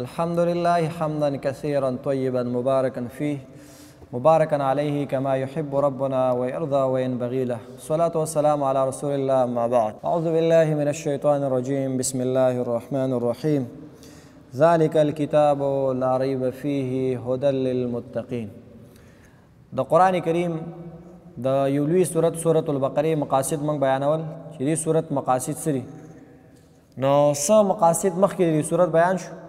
الحمد لله حمدا كثيرا طيبا مباركا فيه مباركا عليه كما يحب ربنا ويرضى وينبغي له الصلاة والسلام على رسول الله ما بعد أعوذ بالله من الشيطان الرجيم بسم الله الرحمن الرحيم ذلك الكتاب لا ريب فيه هدى للمتقين د قرآن کریم د یولوی صورت صورت البقره مقاصد من بیانول چې دې صورت مقاصد سری نو څه مقاصد مخکې د صورت بیان شو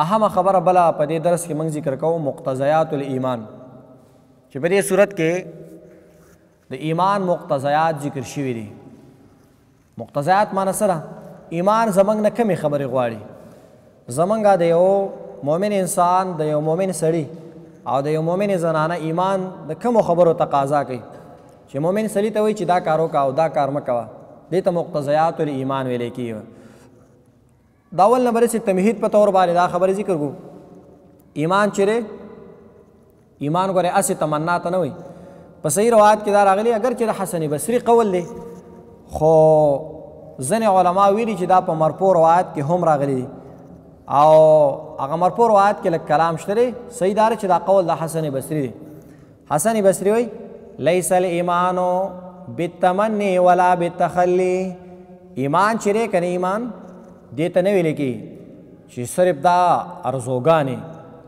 اهم خبره بلا په دې درس کې موږ ذکر کوو مقتضیات الایمان چې په دې صورت کې د ایمان مقتضیات ذکر شوي دي مقتضیات معنی سره ایمان زمنګ نه کمی خبره غواړي زمنګ د یو مؤمن انسان د یو مؤمن سړی او د یو مؤمن زنانه ایمان د کوم خبرو تقاضا کوي چې مؤمن سړی ته وایي چې دا کارو کا او دا کار مکوه دې ته مقتضیات الایمان ویل کیږي دا اول نمبر چې تمهید په تور باندې دا خبره ذکر کو ایمان چیرې ایمان غره اسه تمنا ته نه وي په صحیح روایت کې دا راغلی اگر چې حسن بصری قول دی خو ځنې علما ویلي چې دا په مرپو روایت کې هم راغلی دی او هغه مرپو روایت کې لک کلام شته صحیح دار چې دا قول د حسن بصری دی حسن بصری وایي لیس الایمان بالتمنی ولا بالتخلی ایمان چیرې کنه ایمان دې ته نه ویل کې چې صرف دا ارزوګانې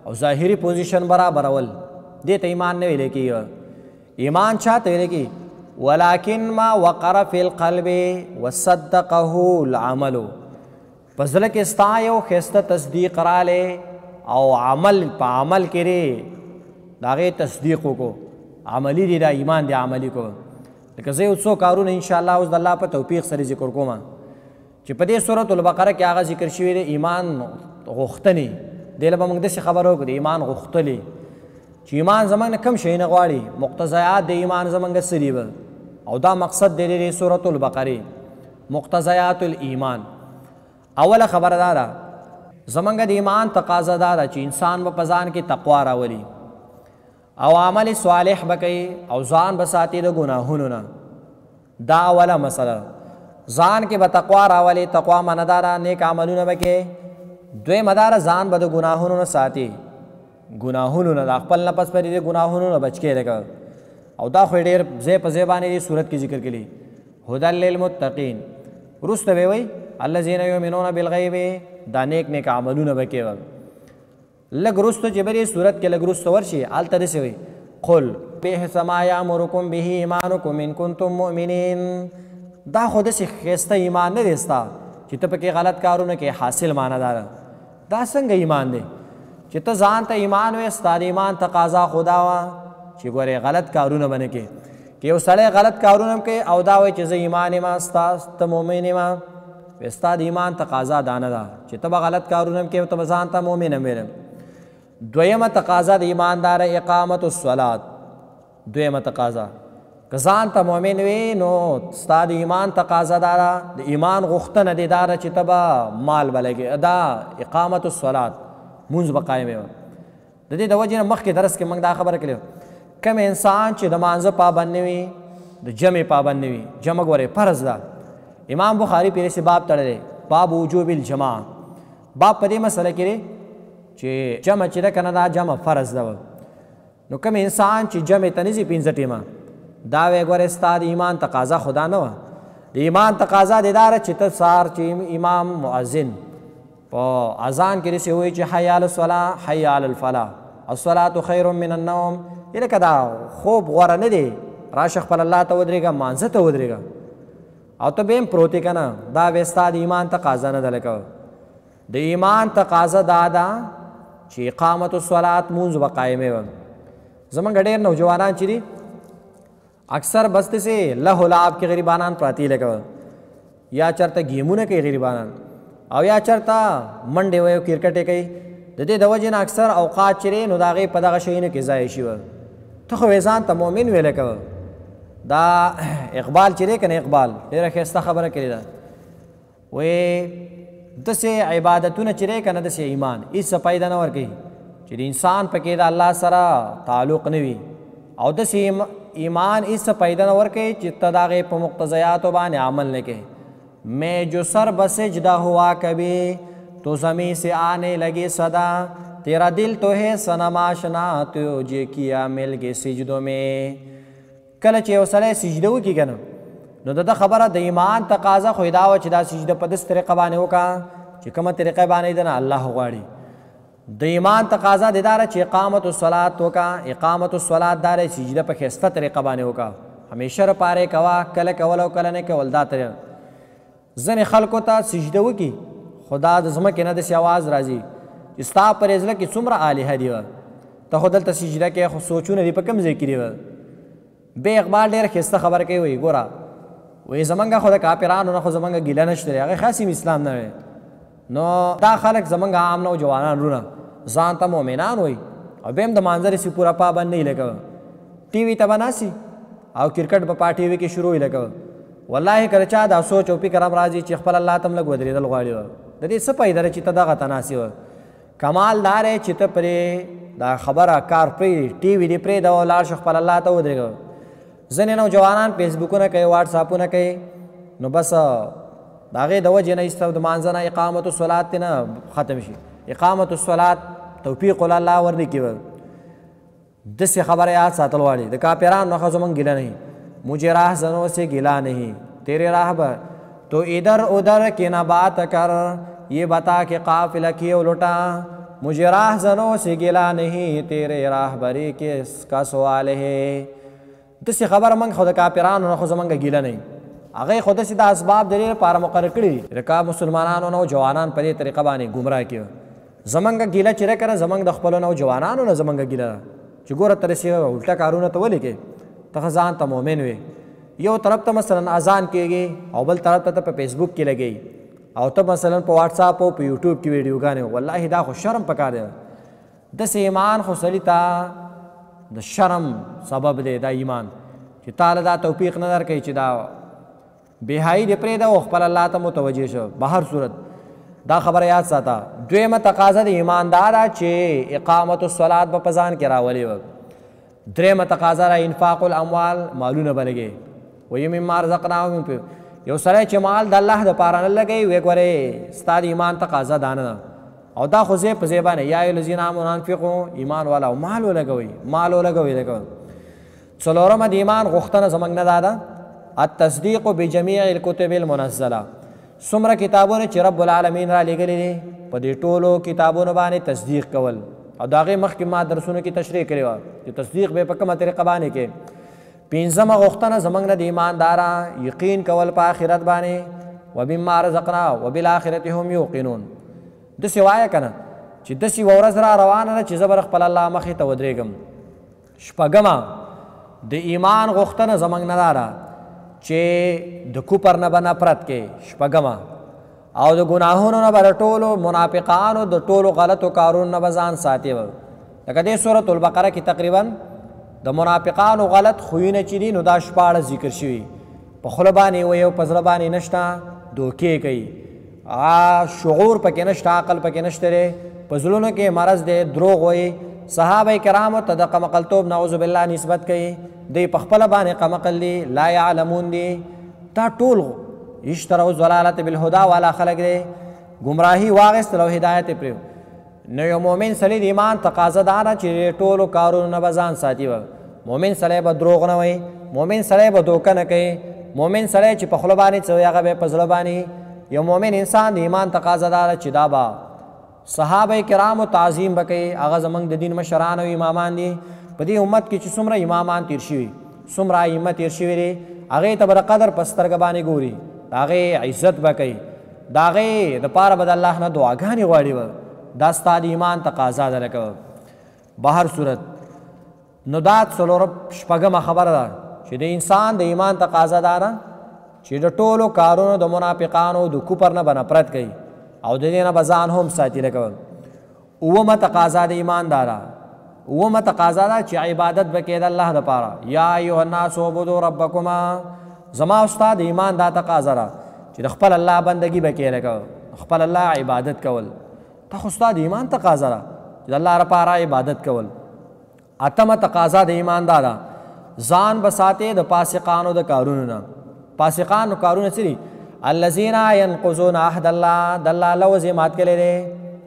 او ظاهري پوزیشن برابرول دې ته ایمان نه ویل کې ایمان چاته ویل کې ولکن ما وقر فی القلب وصدقه العمل پزله کې ستا یو خسته تصدیق رااله او عمل په عمل کې لري داغه تصدیق وکړو عملی دی دا ایمان دی عملی کو لکه زه یو څو کارونه ان شاء الله اوس د الله په توفیق سره ذکر کوم چې په دې سورۃ البقره کې هغه ذکر شوی دی ایمان غوښتنې دله به موږ د خبرو کې ایمان غوښتلې چې ایمان زمنګ کم شي نه غواړي مقتضیات د ایمان زمنګ سریبه او دا مقصد دی د سورۃ البقره مقتضیات الایمان اوله خبره دا ده زمنګ د ایمان تقاضا دا ده چې انسان په پزان کې تقوا راولي او عمل صالح بکې او ځان بساتې د ګناهونو نه دا اوله مسله ځان کې به تقوا راولي تقوا منداره نیک عملونه وکړي دوی مدار ځان به د ګناهونو نه ساتي ګناهونو نه خپل نفس پر دې ګناهونو نه بچ کېږي او دا خو ډېر زې په زې باندې دې صورت کې ذکر کړي هدل للمتقین رست وی وی الذين يؤمنون بالغیب دا نیک نیک عملونه وکړي لګ رست چې بری صورت کې لګ رست ورشي آل تر سي وي قل به سما يامركم به ایمانكم ان كنتم مؤمنين دا خو داسې ښایسته ایمان نه دی ستا چې ته پکې غلط کارونه کې حاصل معنه دار دا څنګه ایمان دی چې ته ځان ته ایمان وې ستا د ایمان تقاضا خدا وا چې ګورې غلط کارونه بنه کې کې یو سړی غلط کارونه کوي او دا وایي چې زه ایمان یم ستا ته مؤمن یم ستا د ایمان تقاضا دانه ده چې ته به غلط کارونه کوې ته به ځان ته مؤمن هم دویمه تقاضا د ایماندار اقامت الصلات دویمه تقاضا کزان ته مؤمن وي نو ستاد ایمان تقاضا دارا د ایمان غوښتنه دي دار چې تبا مال بلګي ادا اقامت الصلات منځ بقایم و د دې د وجه مخ کې درس کې موږ دا خبره کړو کم انسان چې د مانزه پابند وي د جمع پابند وي جمع غره فرض ده امام بخاری پیر سی باب تړلې باب وجوب الجماع باب په دې مسله کې چې جمع چې کنه دا جمع فرض ده نو کوم انسان چې جمع تنځي پینځټیما دا وی ګوره ستا د ایمان تقاضا خدا نه و د ایمان تقاضا د دار چې ته سار چې امام مؤذن په اذان کې رسې وای چې حي علی الصلاه حي علی الفلاح الصلاه خیر من النوم یله کدا خوب غوره نه دی راشه خپل الله ته ودرېګا مانزه ته ودرېګا او ته به پروتې کنه دا وی ستا د ایمان تقاضا نه دلکه د ایمان تقاضا دادا چې اقامت الصلاه مونږ وقایمه و زمونږ ډېر نوجوانان چې دي اکثر بسته سي له لعب کې غریبانان پراتی لګو یا چرته گیمونه کوي غریبانان او یا چرته منډه وایو کرکټ کوي د دې د وجې نه اکثر اوقات چیرې نو داغه په دغه شینو کې ځای شي ته خو ځان ته مؤمن ویل کو دا اقبال چیرې کنه اقبال ډیره ښه خبره کړې ده وې د سه عبادتونه چیرې کنه د سه ایمان هیڅ پیدا نه ورګي چې انسان پکې د الله سره تعلق نوي او د سه ایمان اس پیدا نور کې چې تداغه په مقتضیات باندې عمل نه کې میں جو سر بسے جدا ہوا کبھی تو زمین سے آنے لگی صدا تیرا دل تو ہے سنما شنا تو جے کیا مل گئے سجدوں میں کله چې وسله سجده وکي کنه نو دا خبره د ایمان تقاضا خو دا و چې دا سجده په دست طریقه باندې وکا چې کومه طریقه باندې دنه الله غواړي د ایمان تقاضا د دار چې اقامت الصلات وکا اقامت الصلات دار سجده په خسته طریقه باندې وکا همیشه ر پاره کوا کله کول او کله نه کول دا تر زن خلکو ته سجده وکي خدا د زما کې نه د سیاواز راځي استا پر ازله کې څومره الہ دی ته خدل ته سجده کې خو سوچونه دی په کم ذکر دی به اقبال ډیر خسته خبر کوي وي ګوره وې زمنګ خو د کاپیرانو نه خو زمنګ ګیله نشته هغه خاصم اسلام نه نو دا خلک زمنګ عام نو جوانان رونه ځان ته مؤمنان وای او به هم د منظر سی پورا پابند نه لګو ټي وي ته بناسي او کرکټ په پارټي وي کې شروع لګو والله کله چا دا سوچ او فکر امر راځي چې خپل الله تم لګو درې دل غواړي د دې څه پیدا چې ته دغه تناسي و کمال دار چې ته پرې دا خبره کار پرې ټي وي دې پرې دا ولار خپل الله ته ودرېږو ځنې نو جوانان فیسبوکونه کوي واتس اپونه کوي نو بس داغه د وجه نه استو د مانځنه اقامت الصلات نه ختم شي اقامت الصلات توفیق الله ورنی کی د سے خبر یاد ساتل والی د کاپیران نو خزمن گیلا نہیں مجھے راہ زنوں سے گلا نہیں تیرے راہ پر تو ادھر ادھر کی نہ بات کر یہ بتا کہ قافلہ کی الٹا مجھے راہ زنوں سے گلا نہیں تیرے راہ بری کس کا سوال ہے دسې خبر من خو د کاپیرانو نه خو زمونږ ګیله نه هغه خو داسې دا اسباب د دې لپاره مقرر کړي دي مسلمانانو نو جوانان په دې طریقه باندې ګمراه کړي زمونږه ګیله چې ده کنه زمونږ د خپلو نه او جوانانو نه زمونږه ګیله ده چې ګوره ته رسې الټه کارونه ته ولې کې ته ښه ځان ته مؤمن وې یو طرف ته مثلا اذان کېږي او بل طرف ته ته په فیسبوک کې لګي او ته مثلا په واټساپ او په یوټیوب کې ویډیوګانې والله دا خو شرم پکار دی داسې ایمان خو سړي ته د شرم سبب دی دا ایمان چې تاله دا توفیق نه درکوي چې دا بېحایي دې پرېږده او خپل الله ته متوجه شو بهر صورت دا خبره یاد ساته دویمه تقاضا د ایماندار چې اقامت الصلات په پزان کې راولي و دریمه تقاضا را انفاق الاموال مالونه بلګي و یم ما رزقناهم یو سره چې مال د الله د پاره نه لګي وې ګوره ستاد ایمان تقاضا دانه او دا خو زه په زیبا نه یا الذین امنوا انفقوا ایمان والا او مال ولګوي مال ولګوي لګو څلورم د ایمان غوښتنه زمنګ نه دادا التصدیق بجميع الكتب المنزله څومره کتابونه چې رب العالمین را لېږلي دي په دې ټولو کتابونو باندې تصدیق کول او د هغې مخکې ما درسونو کې تشریح کړې وه چې تصدیق به په کومه طریقه باندې کې پنځمه غوښتنه زموږ نه د ایمانداره یقین کول په آخرت باندې وبما رزقنا وبالآخرت هم یوقنون داسې وایه که نه چې داسې یوه ورځ را روانه ده چې زه به خپل الله مخې ته ودرېږم شپږمه د ایمان غوښتنه زموږ نه داره چې د کوپر نه به نفرت کې شپږمه او د ګناهونو نه به د ټولو منافقانو د ټولو غلطو کارونو نه به ځان ساتي به لکه دې سورة البقره کې تقریبا د منافقانو غلط خویونه چې دي نو دا شپاړه ذکر شوي په خوله باندې وایي او په زړه باندې نشته دوکې کوي شعور پکې نشته عقل پکې نشته دی په زړونو کې مرض دی دروغ وایي صحابه کرامو ته د قمقلتوب نعوذ بالله نسبت کوي دی په خپل باندې قمقل دي لا يعلمون دي تا ټول اشتروا ضلالت بالهدى والا خلق دي گمراهي واغست لو هدايت پرو نو یو مؤمن سړي د ایمان تقاضا دار چې ټولو کارونو نه بزان ساتي و مؤمن سړي به دروغ نه وي مؤمن سړي به دوکه نه کوي مؤمن سړی چې په خپل باندې څو هغه به په ځل باندې یو مؤمن انسان د ایمان تقاضا دار چې دا به صحابه کرام او تعظیم بکې هغه زمنګ د دین مشران او امامان دي په دې امت کې چې څومره امامان تیر شوي څومره ائمه تیر شوي لري هغه ته بر قدر پسترګ باندې ګوري هغه عزت بکې داغه د پاره بد الله نه دعاګانې غواړي دا ستاد ایمان تقاضا ده لکه بهر صورت نو دا څلور شپږمه خبره ده چې د انسان د ایمان تقاضا ده چې د ټولو کارونو د منافقانو د کوپر نه بنفرت کوي او د دې نه بزان هم ساتي لکه اومه تقاضا د ایماندارا اومه تقاضا دا چې عبادت وکړه الله د پاره یا ایه الناس عبدوا ربکما زما استاد ایمان دا تقاضا را چې خپل الله بندگی وکړه خپل الله عبادت کول ته استاد ایمان تقاضا را چې الله لپاره عبادت کول اتمه تقاضا د ایمان دا ځان بساته د پاسقانو د کارونو نه پاسقانو کارونه سری الذين ينقضون عهد الله د الله لوز مات کړي دي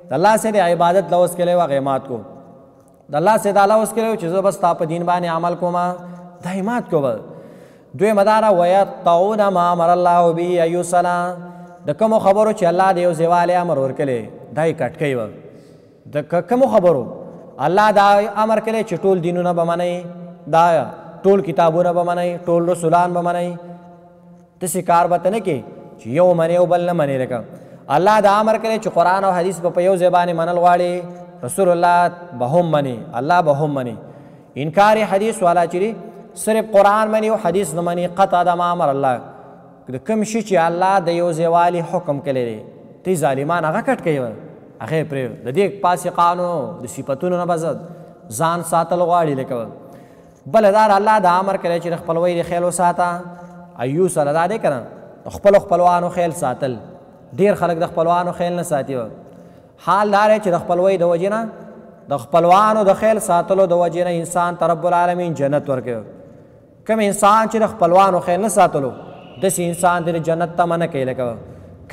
د الله سره د عبادت لوز کړي وا غیمات کو د الله سره د لوز کړي چې زه بس تاسو په دین باندې عمل کوم دایمات کو دوی مدارا ویا تعون ما امر الله به ايسلا د کوم خبرو چې الله دی او زواله امر ورکړي دای کټکې و د کوم خبرو الله دا امر کړي چې ټول دینونه به منئ دا ټول کتابونه به منئ ټول رسولان به منئ تاسو کار به نه کې چې یو منی او بل نه منی لکه الله دا امر کړي چې قران او حدیث په یو زبانه منل غواړي رسول الله به هم منی الله به هم منی انکار حدیث والا چې صرف قران منی او حدیث نه منی قطع د امر الله د کوم شي چې الله د یو زوالي حکم کړي دی تی ظالمان هغه کټ کوي هغه پر د دې پاسې قانون د صفاتونو نه بزد ځان ساتل غواړي لکه بلدار الله د امر کړي چې خپل وی خیال وساته ایو سره دا دې کړه خپل خپلوانو خیال ساتل ډیر خلک د خپلوانو خیال نه ساتي حال دار چې د خپلوي د وجې نه د خپلوانو د خیال ساتلو د وجې نه انسان ته رب العالمین جنت ورکوي کوم انسان چې د خپلوانو خیال نه ساتلو داسې انسان د جنت ته منه کوي لکه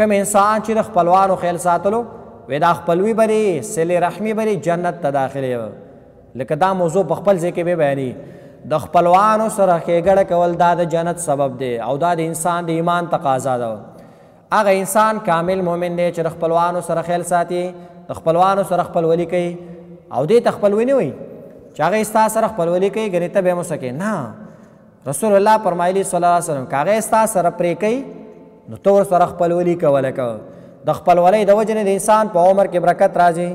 کوم انسان چې د خپلوانو خیال ساتلو ودا خپلوي بری سلی رحمی بری جنت ته داخله لکه دا موضوع په خپل ځکه به بیانې د خپلوانو سره ښېګړه کول دا د جنت سبب دی او دا د انسان د ایمان تقاضا ده هغه انسان کامل مؤمن دی چې د خپلوانو سره خیال ساتي د خپلوانو سره خپلولي کوي او دې ته خپلوي نه وي چې هغه ستا سره خپلولي کوي ګنې ته به مو سکې نه رسول الله فرمایلی صلی الله علیه وسلم کاغه ستا سره پرې کوي نو تور سره خپلولي کوله کو د خپلولۍ د وجنه د انسان په عمر کې برکت راځي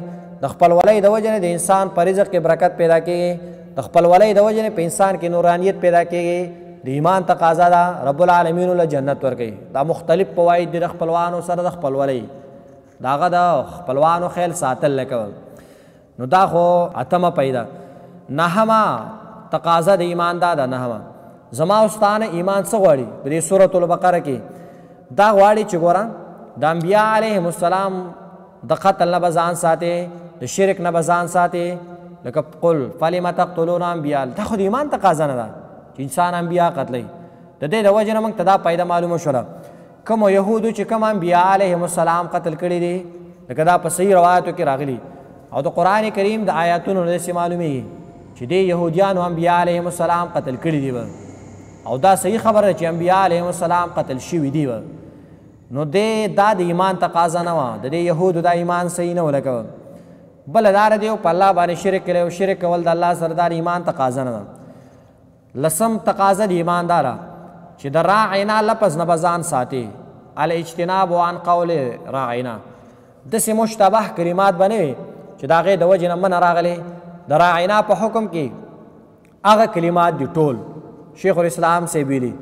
د خپلولۍ د وجنه د انسان په رزق کې برکت پیدا کیږي د خپلولۍ د وجې په انسان کې نورانیت پیدا کیږي د ایمان تقاضا ده رب العالمین له جنت ورکړي دا مختلف فواید د خپلوانو سره د خپلولۍ داغه د خپلوانو خیال ساتل لکول نو دا خو اتمه پیدا نهما تقاضا د ایمان دا ده نهما زما استانه ایمان څه غواړي په دې سورۃ البقره کې دا غواړي چې ګورم د انبیاء علیهم السلام د قتل نه بزان ساتي د شرک نه بزان ساتي لکه قل فلم تقتلون انبیاء دا خو د ایمان تقاضا نه ده چې انسان انبیاء قتلوي د دې د وجې نه موږ ته دا پیدا معلومه شوله کومو یهودو چې کوم انبیاء علیهم السلام قتل کړي دي لکه دا په صحیح روایتو کې راغلي او د قران کریم د آیاتونو نه سي معلومي چې دې يهوديانو انبیاء علیهم السلام قتل کړي دي او دا صحیح خبره چې انبیاء علیهم السلام قتل شوي دي نو دې دا د ایمان تقاضا نه و د دې يهودو دا ایمان صحیح نه ولګو بل دار دی په الله باندې شرک کړي او شرک کول د الله سردار ایمان تقاضا نه ده لسم تقاضا د ایماندارا چې د راعینا لپس نه بزان ساتي ال اجتناب عن قول راعینا د سه مشتبه کلمات بنوي چې دا غي د وجه نه من راغلي د راعینا په حکم کې هغه کلمات دي ټول شیخ الاسلام سی ویلي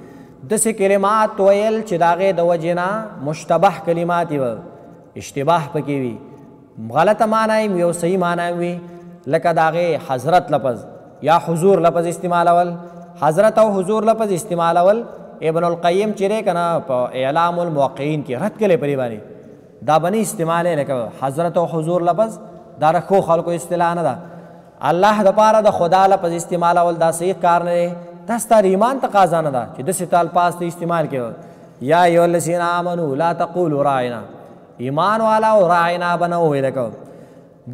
د سه کلمات ویل چې دا غي د وجه نه مشتبه کلمات دي اشتباه پکې وي غلطه معنی یو صحیح معنی وي لکه داغه حضرت لفظ یا حضور لفظ استعمالول حضرت او حضور لفظ استعمالول ابن القیم چیرې کنا په اعلام الموقعین کې رد کړي پری باندې دا بني استعمال لکه حضرت او حضور لفظ دا رخو خلکو اصطلاح نه ده الله د پاره د خدا لفظ استعمالول دا صحیح کار نه دا ستار ایمان تقاضا نه ده چې د ستال پاس ته استعمال کړي یا ایو الذین آمنو لا تقولوا راینا ایمان والا او راینا بنو ویل کو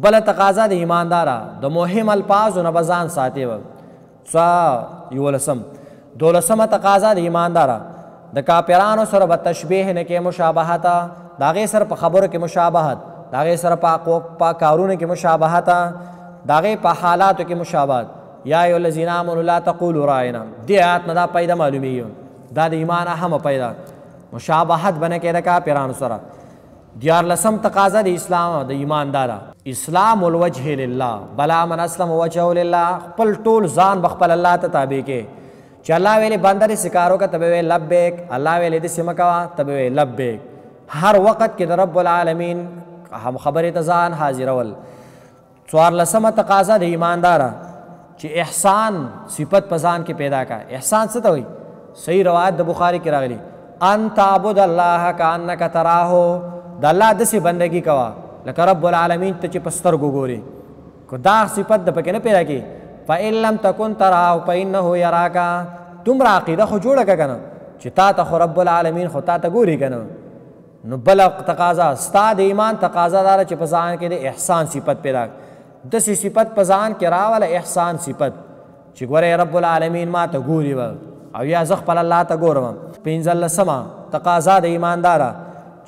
بل تقاضا د ایماندارا د مهم الفاظ نه بزان ساتي و څا یولسم دولسم تقاضا د ایماندارا د کاپیرانو سره په تشبیه نه کې مشابهت داغه سر په خبرو کې مشابهت داغه سر په په کارونه کې مشابهت داغه په حالاتو کې مشابهت یا ایو الذین آمنوا لا تقولوا راینا دې آیات نه دا پیدا معلومیږي دا د ایمان هم پیدا مشابهت بنه کې د کاپیرانو سره دیار لسم تقاضا د اسلام د ایماندار اسلام الوجه لله بلا من اسلم وجهه لله خپل ټول ځان بخپل الله ته تابع کې چې الله ویلې بندر سکارو کا تبه لبیک الله ویلې د سمکا تبه لبیک هر وخت کې د رب العالمین هم خبره ته ځان حاضرول څوار لسم تقاضا د ایماندار چې احسان صفت پزان کې پیدا کا احسان څه ته وایي صحیح روایت د بخاری کې راغلی ان تعبد الله کانک تراهو د الله د سي بندگی کوا لکه رب العالمین ته چې پستر ګوري کو دا صفت د پکې نه پیدا کی فإن لم تكن تراه فإنه يراك تمرا عقیده خو جوړه کنه چې تا ته خو رب العالمین خو تا ته ګوري کنه نو بل تقاضا ستا د ایمان تقاضا دار چې پزان کې د احسان صفت پیدا د سي صفت پزان کې راول احسان صفت چې ګوره رب العالمین ما ته ګوري و او یا زخ په الله ته ګورم پینځل سما تقاضا د ایماندارا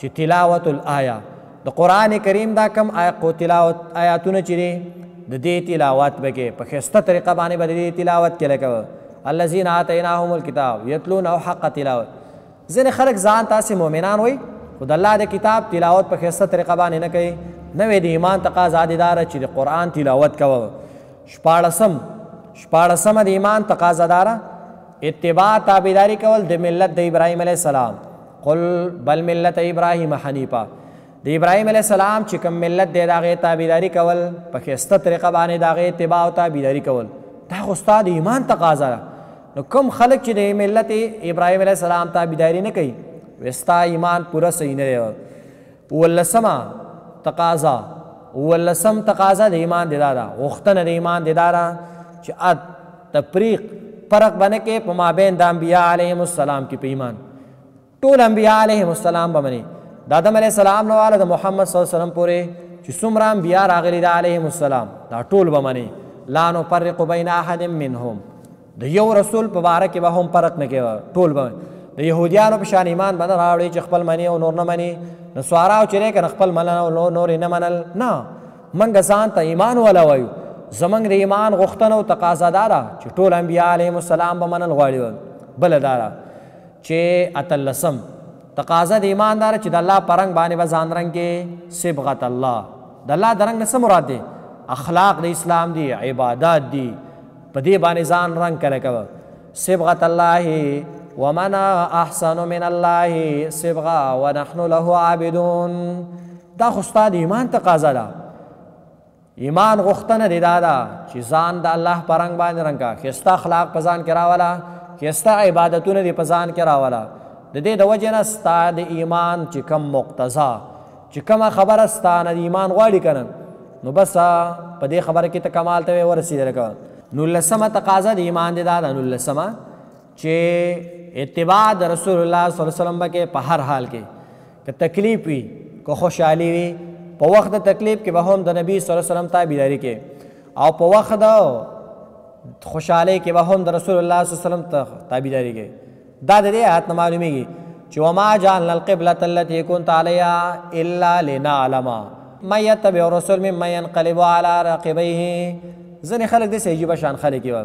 چې تلاوت الایا د قران کریم دا کم آیات کو تلاوت آیاتونه چې د دې تلاوت بګه په خسته طریقه باندې باندې تلاوت کله کو الذين اتيناهم الكتاب يتلون او حق تلاوت ځنه خلک ځان تاسو مؤمنان وي خدای الله د کتاب تلاوت په خسته طریقه باندې نه کوي نوې د ایمان تقاضا دار چې د قران تلاوت کوو شپاړسم شپاړسم د ایمان تقاضا دار اتباع تابعداري کول د ملت د ابراهيم عليه السلام قل بل ملت ابراهیم حنیفا د ابراهیم علی السلام چې کوم ملت دی داغه تابعداري کول په خسته طریقه باندې داغه اتباع او تابعداري کول دا خو استاد ایمان تقاضا نو کوم خلک چې د ملت ابراهیم علی السلام تابعداري نه کوي وستا ایمان پوره صحیح نه دی ولسما تقاضا ولسم تقاضا د ایمان دی دارا غختنه د ایمان دی دارا چې اد تفریق فرق باندې کې په مابین د انبیاء علیهم السلام کې په ایمان ټول انبیاء علیهم السلام بمني د آدم علیه السلام نو د محمد صلی الله علیه وسلم پورې چې څومره انبیاء راغلي د علیهم السلام دا ټول بمني لا نفرق بین احد منهم د یو رسول په باره کې به هم فرق نه کوي ټول به د يهوديانو په شان ایمان باندې راوړي چې خپل منی او نور نه منی نو سوارا او چیرې کنه خپل منل او نور نه منل نه منګ ځان ته ایمان ولا وایو زمنګ د ایمان غوښتنه او تقاضا دارا چې ټول انبیاء علیهم السلام به منل غواړي بل دارا چې اتلسم تقاضا د ایماندار چې د الله پرنګ باندې وزان رنگ کې صبغت الله د الله درنګ نسم مراد دی اخلاق د اسلام دی عبادت دی په دې باندې ځان رنگ کړه کړه صبغت الله ومن احسن من الله صبغه ونحن له عابدون دا خو ستاسو ایمان تقاضا ده ایمان غوښتنه دی دا ده چې ځان د الله پرنګ باندې رنگا خستا اخلاق په ځان کې راواله چې ستا عبادتونه دې په ځان کې راولا د دې د وجه نه ستا د ایمان چې کم مقتضا چې کومه خبره ستا نه د ایمان غواړي کنه نو بس په دې خبره کې ته کمال ته ورسېدل کا نو لسمه تقاضا د ایمان دې دا نو لسمه چې اتباع د رسول الله صلی الله علیه وسلم کې په هر حال کې که تکلیف وي که خوشحالي وي په وخت د تکلیف کې به هم د نبی صلی الله علیه وسلم تابعداري کې او په وخت د خوشاله کې به هم د رسول الله صلی الله علیه وسلم ته تابعداري کوي دا د دې آیت معلومیږي چې وما جعلنا القبلة التي كنت عليها الا لنعلم ما يتبع الرسول مما ينقلب على عقبيه ځنې خلک داسې عجیبه شان خلک وي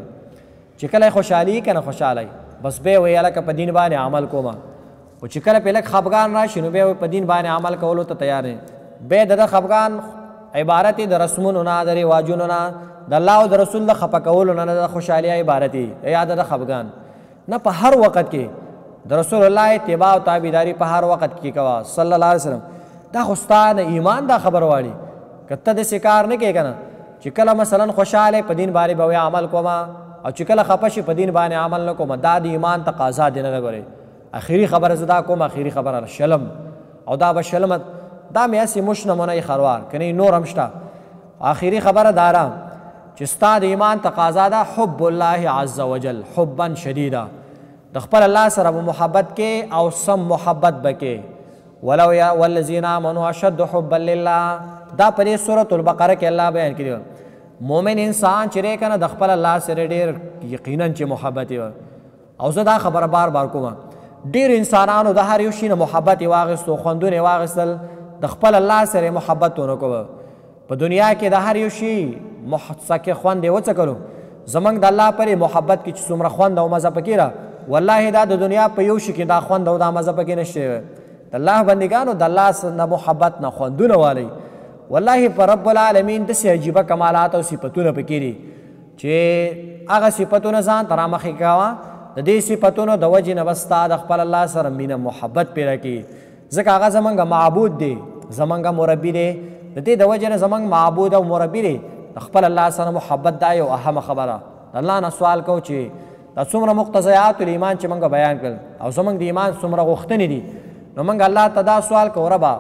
چې کله خوشحالي که نه خوشحالی بس بیا وایي هلکه په دین باندې عمل کوم او چې کله په لږ خفګان راشي نو بیا په دین باندې عمل کولو ته تیار نه بیا د خفګان عبارت د رسمونو نه د رواجونو نه د الله او د رسول د خپکولو نه د خوشحالي عبارت دی یا د خفګان نه په هر وخت کې د رسول الله اتباع او تابعداري په هر وخت کې کوا صلی الله علیه وسلم دا خوستان ایمان دا خبر واړي کته د سکار نه کې کنه چې کله مثلا خوشاله په دین باندې به عمل کوما او چې کله خپش په دین باندې عمل نه کوما دا د ایمان تقاضا دی نه غوري اخیری خبره زدا کوم اخیری خبره شلم او دا به شلمت دا مې اسې مش نمونه خروار کني نور هم شته اخیری خبره دارم چې ستا د ایمان تقاضا ده حب الله عز وجل حبا شدیدا د خپل الله سره محبت کې او سم محبت بکې ولو یا والذین آمنوا اشد حبا لله دا پرې سورۃ البقره کې الله بیان کړی مومن انسان چې کنه د خپل الله سره ډیر یقینا چې محبت وي او زه دا خبره بار بار کوم ډیر انسانانو د هر یو شي نه محبت واغستو خوندونه واغستل د خپل الله سره محبت ونه کوو په دنیا کې د هر یو شي محسکه خوان دی وڅکلو زمنګ د الله پرې محبت کې چې څومره خوان او مزه پکې را والله دا د دنیا په یو شي کې دا خوان او دا مزه پکې نشته د الله بندګانو د الله سره محبت نه خوندونه والی والله پر رب العالمین د سې عجیب کمالات او صفاتونه پکې دي چې هغه صفاتونه ځان تر مخې کاوه د دې صفاتونو د وجې نه وستا د خپل الله سره مینه محبت پیدا کی ځکه هغه زمونږ معبود دی زمونږ مربی دی د دې د وجې نه زمونږ معبود او مربی دی د خپل الله سره محبت دا یو اهم خبره الله نه سوال کو چې دا څومره مقتضیات الایمان چې موږ بیان کړل او زمونږ د ایمان څومره غوښتنې دي نو موږ الله ته دا سوال کو ربا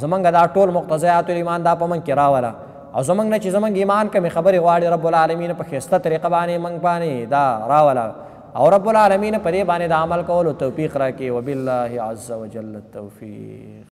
زمونږ دا ټول مقتضیات الایمان دا په موږ کې راولا او زمونږ نه چې زمونږ ایمان کمې خبرې غواړي رب العالمین په خسته طریقه باندې موږ باندې دا راولا او رب العالمین په دې باندې د عمل کولو توفیق راکړي وبالله عز وجل التوفیق